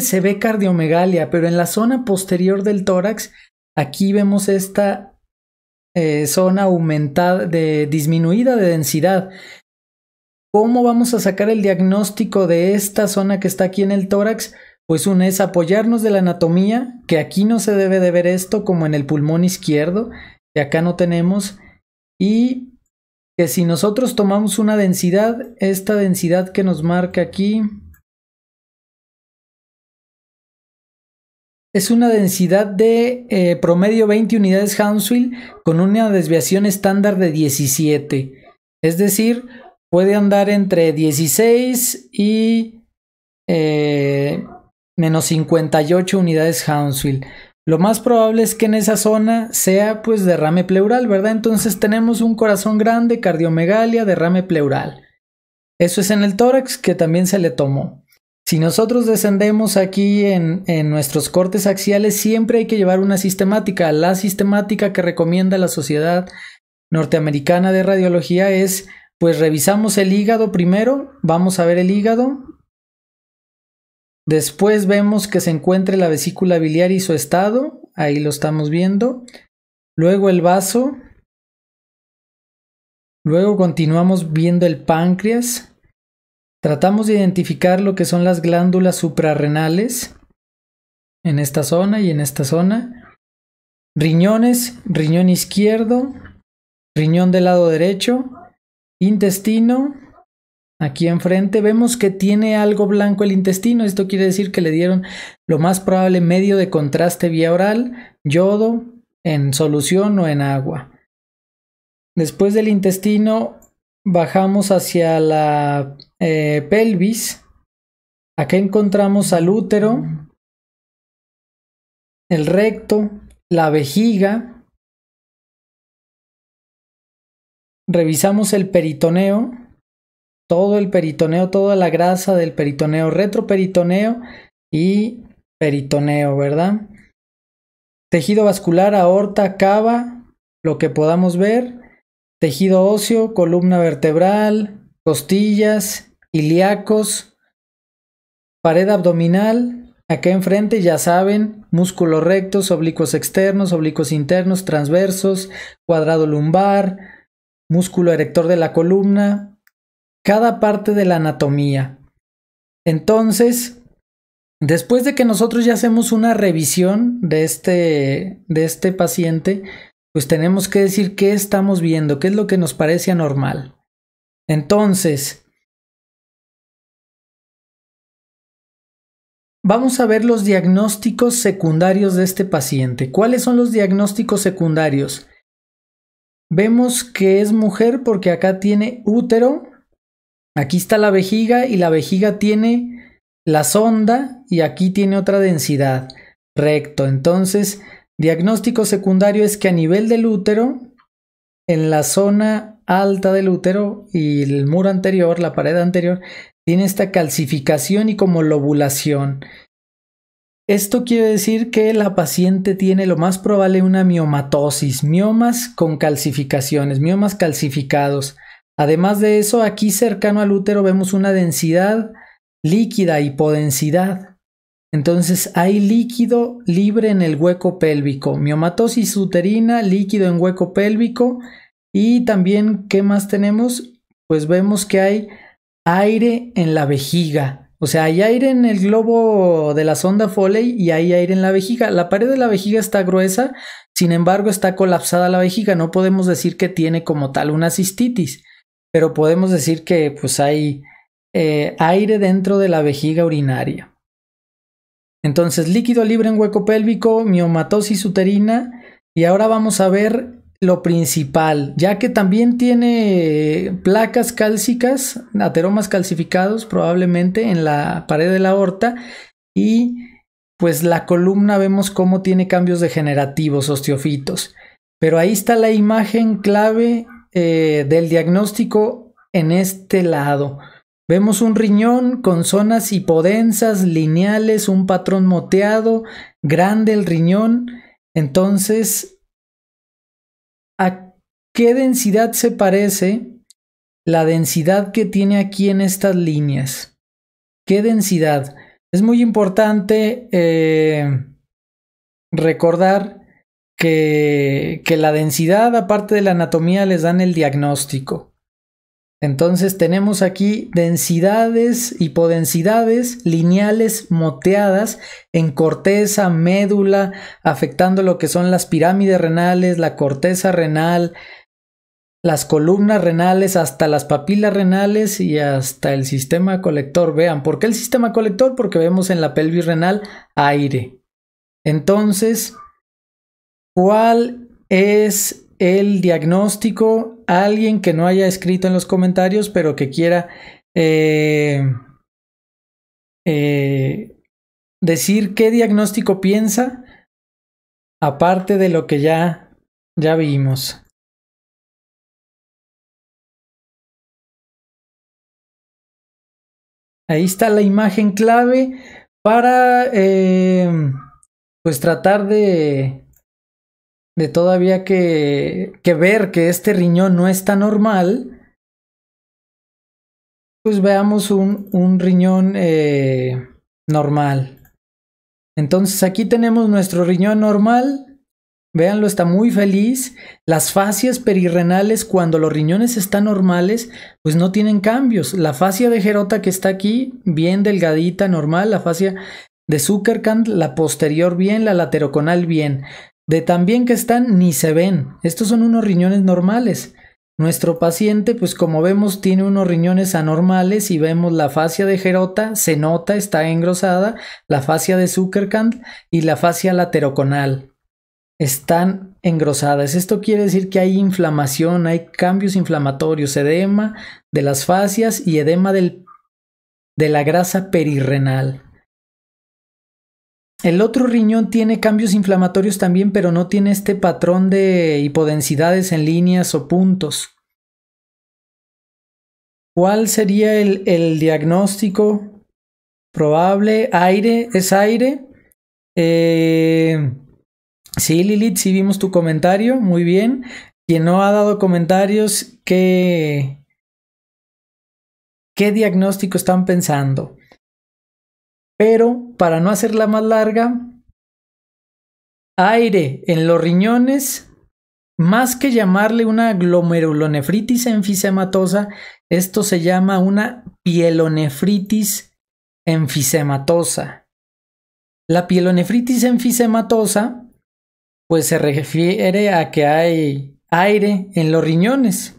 se ve cardiomegalia, pero en la zona posterior del tórax, aquí vemos esta eh, zona aumentada, de, disminuida de densidad. ¿Cómo vamos a sacar el diagnóstico de esta zona que está aquí en el tórax? Pues una es apoyarnos de la anatomía, que aquí no se debe de ver esto como en el pulmón izquierdo, que acá no tenemos, y que si nosotros tomamos una densidad, esta densidad que nos marca aquí, es una densidad de eh, promedio 20 unidades Hounsfield con una desviación estándar de 17. Es decir, puede andar entre 16 y eh, menos 58 unidades Hounsfield. Lo más probable es que en esa zona sea pues derrame pleural, ¿verdad? Entonces tenemos un corazón grande, cardiomegalia, derrame pleural. Eso es en el tórax que también se le tomó. Si nosotros descendemos aquí en, en, nuestros cortes axiales, siempre hay que llevar una sistemática. La sistemática que recomienda la Sociedad Norteamericana de Radiología es, pues revisamos el hígado primero, vamos a ver el hígado, después vemos que se encuentre la vesícula biliar y su estado, ahí lo estamos viendo, luego el vaso, luego continuamos viendo el páncreas, Tratamos de identificar lo que son las glándulas suprarrenales en esta zona y en esta zona. Riñones, riñón izquierdo, riñón del lado derecho, intestino. Aquí enfrente vemos que tiene algo blanco el intestino. Esto quiere decir que le dieron lo más probable medio de contraste vía oral, yodo, en solución o en agua. Después del intestino bajamos hacia la eh, pelvis. Acá encontramos al útero, el recto, la vejiga. Revisamos el peritoneo, todo el peritoneo, toda la grasa del peritoneo, retroperitoneo y peritoneo, ¿verdad? Tejido vascular, aorta, cava, lo que podamos ver. Tejido óseo, columna vertebral, costillas, ilíacos, pared abdominal, acá enfrente ya saben, músculos rectos, oblicuos externos, oblicuos internos, transversos, cuadrado lumbar, músculo erector de la columna, cada parte de la anatomía. Entonces, después de que nosotros ya hacemos una revisión de este, de este paciente, pues tenemos que decir qué estamos viendo, qué es lo que nos parece anormal. Entonces, Vamos a ver los diagnósticos secundarios de este paciente. ¿Cuáles son los diagnósticos secundarios? Vemos que es mujer porque acá tiene útero, aquí está la vejiga y la vejiga tiene la sonda y aquí tiene otra densidad, recto. Entonces, diagnóstico secundario es que a nivel del útero, en la zona alta del útero y el muro anterior, la pared anterior, tiene esta calcificación y como lobulación. Esto quiere decir que la paciente tiene lo más probable una miomatosis, miomas con calcificaciones, miomas calcificados. Además de eso, aquí cercano al útero vemos una densidad líquida, hipodensidad. Entonces hay líquido libre en el hueco pélvico, miomatosis uterina, líquido en hueco pélvico y también, ¿qué más tenemos? Pues vemos que hay aire en la vejiga. O sea, hay aire en el globo de la sonda Foley y hay aire en la vejiga. La pared de la vejiga está gruesa, sin embargo está colapsada la vejiga. No podemos decir que tiene como tal una cistitis, pero podemos decir que pues hay eh, aire dentro de la vejiga urinaria. Entonces, líquido libre en hueco pélvico, miomatosis uterina. Y ahora vamos a ver lo principal, ya que también tiene placas cálcicas, ateromas calcificados probablemente en la pared de la aorta y pues la columna vemos cómo tiene cambios degenerativos osteofitos. Pero ahí está la imagen clave eh, del diagnóstico en este lado. Vemos un riñón con zonas hipodensas, lineales, un patrón moteado, grande el riñón. Entonces, ¿Qué densidad se parece la densidad que tiene aquí en estas líneas? ¿Qué densidad? Es muy importante eh, recordar que, que, la densidad, aparte de la anatomía, les dan el diagnóstico. Entonces tenemos aquí densidades, hipodensidades lineales moteadas en corteza, médula, afectando lo que son las pirámides renales, la corteza renal, las columnas renales, hasta las papilas renales y hasta el sistema colector. Vean, ¿por qué el sistema colector? Porque vemos en la pelvis renal aire. Entonces, ¿cuál es el diagnóstico? Alguien que no haya escrito en los comentarios, pero que quiera eh, eh, decir qué diagnóstico piensa, aparte de lo que ya, ya vimos. Ahí está la imagen clave para eh, pues tratar de, de todavía que, que ver que este riñón no está normal. Pues veamos un, un riñón eh, normal. Entonces aquí tenemos nuestro riñón normal Véanlo, está muy feliz. Las fascias perirrenales, cuando los riñones están normales, pues no tienen cambios. La fascia de gerota que está aquí, bien delgadita, normal. La fascia de Zuckerkant, la posterior bien, la lateroconal bien. De también que están, ni se ven. Estos son unos riñones normales. Nuestro paciente, pues como vemos, tiene unos riñones anormales y vemos la fascia de Gerota, se nota, está engrosada, la fascia de Zuckerkant y la fascia lateroconal están engrosadas. Esto quiere decir que hay inflamación, hay cambios inflamatorios, edema de las fascias y edema del, de la grasa perirrenal. El otro riñón tiene cambios inflamatorios también, pero no tiene este patrón de hipodensidades en líneas o puntos. ¿Cuál sería el, el diagnóstico probable? Aire, es aire. Eh, Sí, Lilith, sí vimos tu comentario, muy bien. Quien no ha dado comentarios, ¿qué, qué diagnóstico están pensando? Pero para no hacerla más larga, aire en los riñones, más que llamarle una glomerulonefritis enfisematosa, esto se llama una pielonefritis enfisematosa. La pielonefritis enfisematosa pues se refiere a que hay aire en los riñones.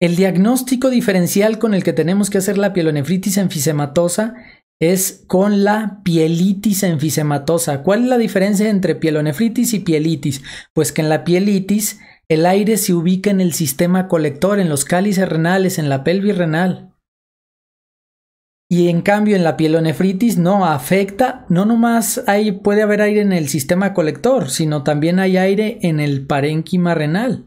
El diagnóstico diferencial con el que tenemos que hacer la pielonefritis enfisematosa es con la pielitis enfisematosa. ¿Cuál es la diferencia entre pielonefritis y pielitis? Pues que en la pielitis el aire se ubica en el sistema colector, en los cálices renales, en la pelvis renal. Y en cambio en la pielonefritis no afecta, no nomás puede haber aire en el sistema colector, sino también hay aire en el parénquima renal,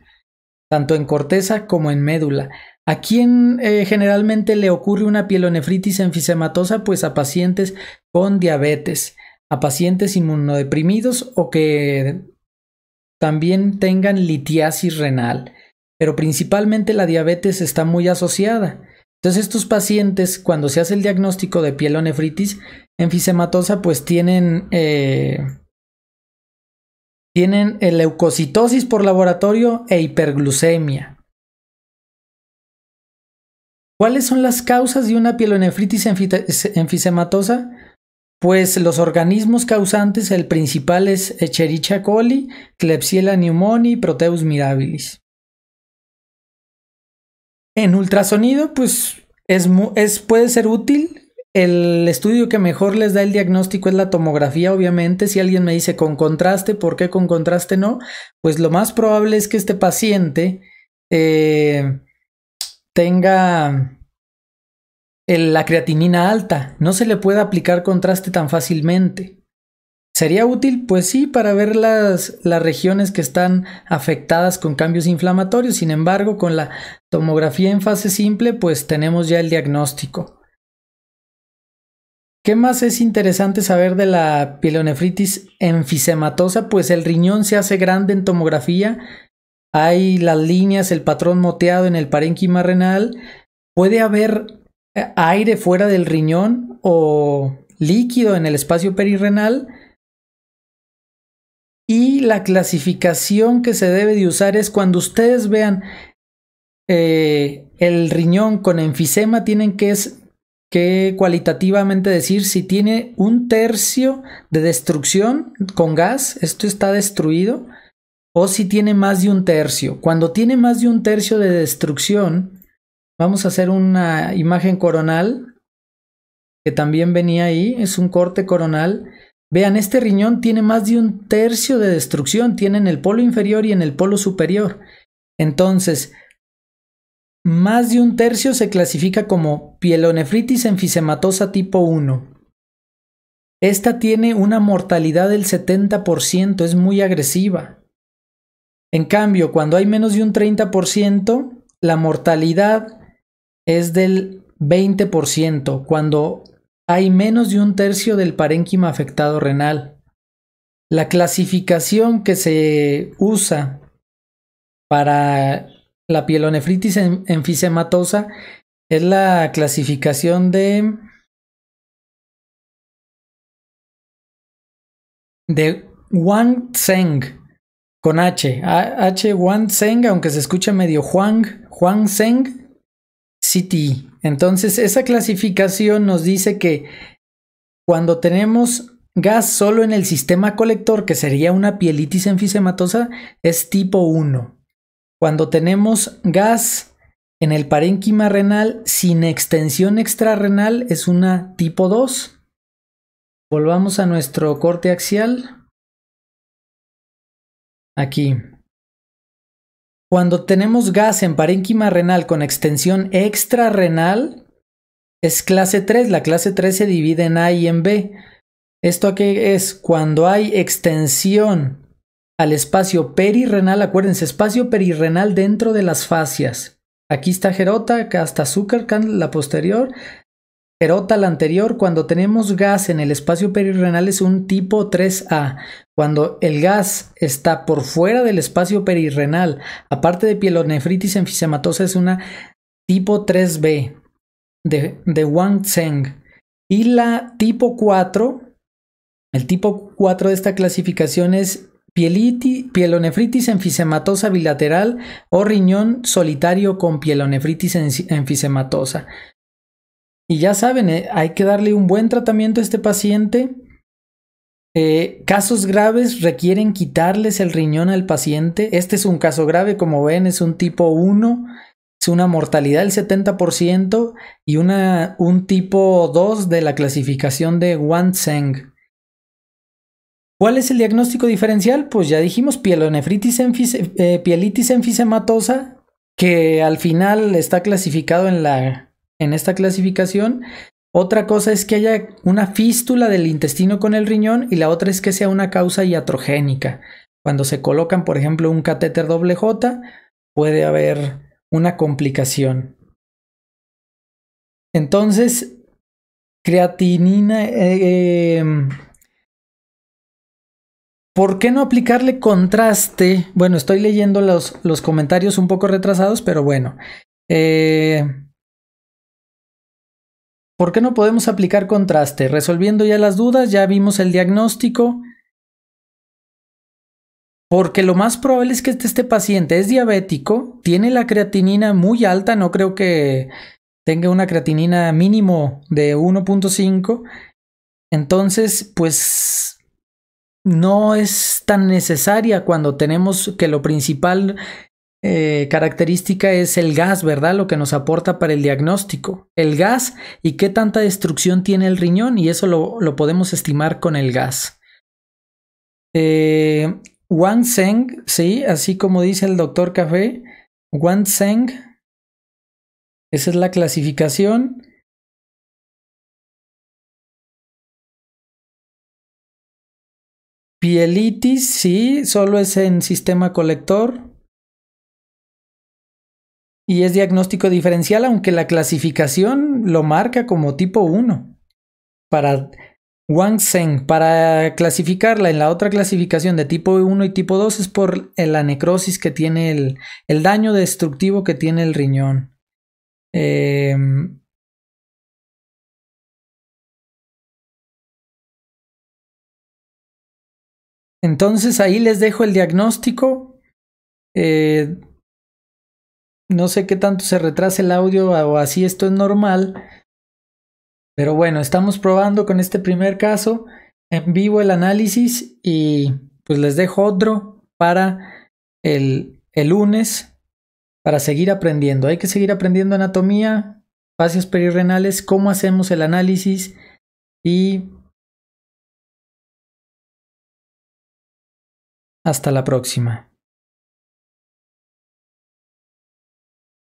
tanto en corteza como en médula. ¿A quién eh, generalmente le ocurre una pielonefritis enfisematosa? Pues a pacientes con diabetes, a pacientes inmunodeprimidos o que también tengan litiasis renal. Pero principalmente la diabetes está muy asociada. Entonces estos pacientes, cuando se hace el diagnóstico de pielonefritis enfisematosa, pues tienen, eh, tienen eh, leucocitosis por laboratorio e hiperglucemia. ¿Cuáles son las causas de una pielonefritis enfisematosa? Pues los organismos causantes, el principal es Echerichia coli, Klebsiella pneumoniae y Proteus mirabilis. En ultrasonido, pues es, es, puede ser útil. El estudio que mejor les da el diagnóstico es la tomografía, obviamente. Si alguien me dice con contraste, ¿por qué con contraste no? Pues lo más probable es que este paciente eh, tenga la creatinina alta. No se le puede aplicar contraste tan fácilmente. ¿Sería útil? Pues sí, para ver las, las regiones que están afectadas con cambios inflamatorios. Sin embargo, con la tomografía en fase simple, pues tenemos ya el diagnóstico. ¿Qué más es interesante saber de la pielonefritis enfisematosa? Pues el riñón se hace grande en tomografía, hay las líneas, el patrón moteado en el parénquima renal, puede haber eh, aire fuera del riñón o líquido en el espacio perirrenal y la clasificación que se debe de usar es cuando ustedes vean eh, el riñón con enfisema, tienen que, es, que cualitativamente decir si tiene un tercio de destrucción con gas, esto está destruido, o si tiene más de un tercio. Cuando tiene más de un tercio de destrucción, vamos a hacer una imagen coronal que también venía ahí, es un corte coronal Vean, este riñón tiene más de un tercio de destrucción, tiene en el polo inferior y en el polo superior. Entonces, más de un tercio se clasifica como pielonefritis enfisematosa tipo 1. Esta tiene una mortalidad del 70%, es muy agresiva. En cambio, cuando hay menos de un 30%, la mortalidad es del 20%. Cuando hay menos de un tercio del parénquima afectado renal. La clasificación que se usa para la pielonefritis enfisematosa es la clasificación de, de Wang Tseng con H. H Wang Zeng, aunque se escucha medio Huang, Huang City. Entonces, esa clasificación nos dice que cuando tenemos gas solo en el sistema colector, que sería una pielitis enfisematosa, es tipo 1. Cuando tenemos gas en el parénquima renal sin extensión extrarenal es una tipo 2. Volvamos a nuestro corte axial. Aquí. Cuando tenemos gas en parénquima renal con extensión extrarrenal, es clase 3. La clase 3 se divide en A y en B. ¿Esto aquí es? Cuando hay extensión al espacio perirrenal, acuérdense, espacio perirrenal dentro de las fascias. Aquí está Gerota, acá está la posterior, pero la anterior, cuando tenemos gas en el espacio perirrenal es un tipo 3A. Cuando el gas está por fuera del espacio perirrenal aparte de pielonefritis enfisematosa, es una tipo 3B de, de Wang Tseng. Y la tipo 4, el tipo 4 de esta clasificación es pieliti, pielonefritis enfisematosa bilateral o riñón solitario con pielonefritis enfisematosa. Y ya saben, eh, hay que darle un buen tratamiento a este paciente. Eh, casos graves requieren quitarles el riñón al paciente. Este es un caso grave, como ven, es un tipo 1, es una mortalidad del 70% y una, un tipo 2 de la clasificación de Zeng. ¿Cuál es el diagnóstico diferencial? Pues ya dijimos pielonefritis eh, pielitis enfisematosa, que al final está clasificado en la en esta clasificación. Otra cosa es que haya una fístula del intestino con el riñón y la otra es que sea una causa iatrogénica. Cuando se colocan, por ejemplo, un catéter doble J, puede haber una complicación. Entonces, creatinina... Eh, eh, ¿Por qué no aplicarle contraste? Bueno, estoy leyendo los, los comentarios un poco retrasados, pero bueno. Eh, ¿Por qué no podemos aplicar contraste? Resolviendo ya las dudas, ya vimos el diagnóstico. Porque lo más probable es que este, este paciente es diabético, tiene la creatinina muy alta, no creo que tenga una creatinina mínimo de 1.5. Entonces, pues no es tan necesaria cuando tenemos que lo principal eh, característica es el gas, ¿verdad? Lo que nos aporta para el diagnóstico. El gas y qué tanta destrucción tiene el riñón y eso lo, podemos estimar con el gas. Eh, Wang sí, así como dice el doctor Café, Wang esa es la clasificación. Pielitis, sí, solo es en sistema colector y es diagnóstico diferencial, aunque la clasificación lo marca como tipo 1. Para Wang Zeng, para clasificarla en la otra clasificación de tipo 1 y tipo 2 es por la necrosis que tiene el, el daño destructivo que tiene el riñón. Em, entonces ahí les dejo el diagnóstico. Eh, no sé qué tanto se retrasa el audio o así esto es normal. Pero bueno, estamos probando con este primer caso en vivo el análisis y pues les dejo otro para el, el lunes para seguir aprendiendo. Hay que seguir aprendiendo anatomía, espacios perirrenales, cómo hacemos el análisis y hasta la próxima.